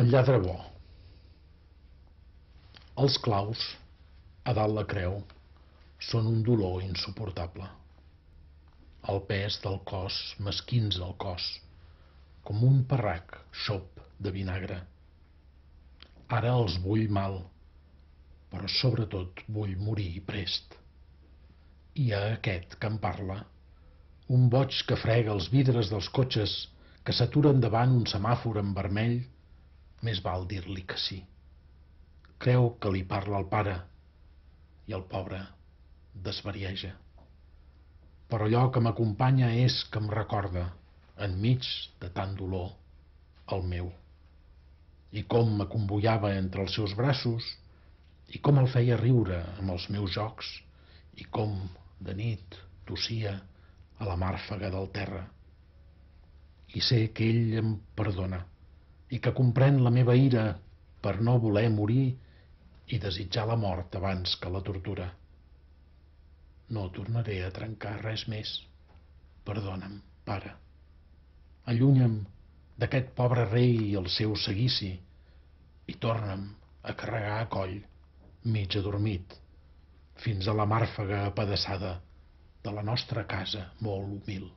El lladre bo. Els claus, a dalt la creu, són un dolor insuportable. El pes del cos mesquins el cos, com un parrac xop de vinagre. Ara els vull mal, però sobretot vull morir prest. I a aquest que em parla, un boig que frega els vidres dels cotxes que s'aturen davant un semàfor en vermell, més val dir-li que sí. Creu que li parla el pare i el pobre desvarieja. Però allò que m'acompanya és que em recorda, enmig de tant dolor, el meu. I com m'acomboiava entre els seus braços, i com el feia riure amb els meus jocs, i com, de nit, tossia a la màrfaga del terra. I sé que ell em perdona i que comprèn la meva ira per no voler morir i desitjar la mort abans que la tortura. No tornaré a trencar res més. Perdona'm, pare. Allunya'm d'aquest pobre rei i el seu seguici i torna'm a carregar a coll, mig adormit, fins a la màrfaga apedaçada de la nostra casa molt humil.